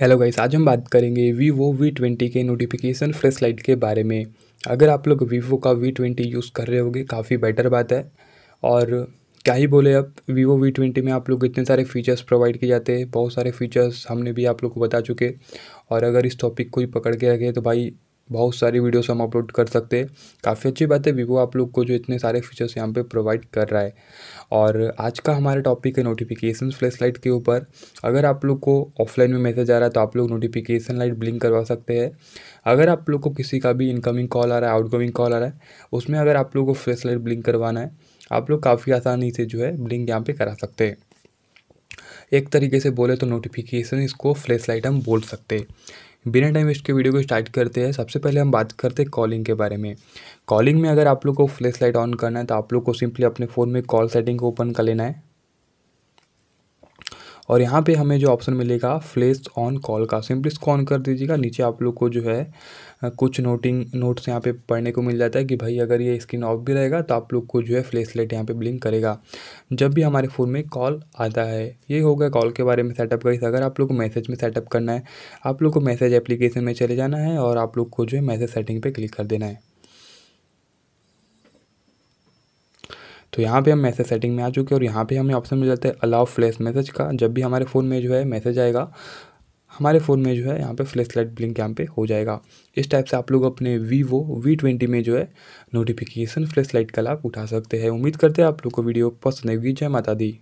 hello guys आज हम बात करेंगे वीवो वी ट्वेंटी के नोटिफिकेशन फ्लैश लाइट के बारे में अगर आप लोग वीवो का वी ट्वेंटी यूज़ कर रहे होगे काफ़ी बेटर बात है और क्या ही बोले अब वीवो वी ट्वेंटी में आप लोग इतने सारे फीचर्स प्रोवाइड किए जाते हैं बहुत सारे फीचर्स हमने भी आप लोग को बता चुके और अगर इस टॉपिक को ही पकड़ के रखे तो भाई बहुत सारी वीडियोस हम अपलोड कर सकते हैं काफ़ी अच्छी बात है वीवो आप लोग को जो इतने सारे फीचर्स यहाँ पे प्रोवाइड कर रहा है और आज का हमारा टॉपिक है नोटिफिकेशन फ्लैश लाइट के ऊपर अगर आप लोग को ऑफलाइन में मैसेज आ रहा है तो आप लोग नोटिफिकेशन लाइट ब्लिंक करवा सकते हैं अगर आप लोग को किसी का भी इनकमिंग कॉल आ रहा है आउटगोइंग कॉल आ रहा है उसमें अगर आप लोग को फ्लैश लाइट ब्लिंक करवाना है आप लोग काफ़ी आसानी से जो है ब्लिंक यहाँ पर करा सकते हैं एक तरीके से बोले तो नोटिफिकेशन इसको फ्लैश लाइट हम बोल सकते हैं बिना टाइम वेस्ट के वीडियो को स्टार्ट करते हैं सबसे पहले हम बात करते हैं कॉलिंग के बारे में कॉलिंग में अगर आप लोग को फ्लैश लाइट ऑन करना है तो आप लोग को सिंपली अपने फ़ोन में कॉल सेटिंग को ओपन कर लेना है और यहाँ पे हमें जो ऑप्शन मिलेगा फ्लेस ऑन कॉल का सिंपली इसको ऑन कर दीजिएगा नीचे आप लोग को जो है कुछ नोटिंग नोट्स यहाँ पे पढ़ने को मिल जाता है कि भाई अगर ये स्क्रीन ऑफ भी रहेगा तो आप लोग को जो है फ्लेस लाइट यहाँ पर ब्लिंक करेगा जब भी हमारे फ़ोन में कॉल आता है ये हो गया कॉल के बारे में सेटअप का अगर आप लोग को मैसेज में सेटअप करना है आप लोग को मैसेज एप्लीकेशन में चले जाना है और आप लोग को जो है मैसेज सेटिंग पर क्लिक कर देना है तो यहाँ पे हम मैसेज सेटिंग में आ चुके हैं और यहाँ पे हमें ऑप्शन मिल जाता है अलाउ फ्लैश मैसेज का जब भी हमारे फ़ोन में जो है मैसेज आएगा हमारे फ़ोन में जो है यहाँ पे फ्लैश लाइट ब्लिंक यहाँ पे हो जाएगा इस टाइप से आप लोग अपने वीवो वी ट्वेंटी में जो है नोटिफिकेशन फ्लैश लाइट का लाभ उठा सकते हैं उम्मीद करते हैं आप लोग को वीडियो पसंद आएगी जय माता दी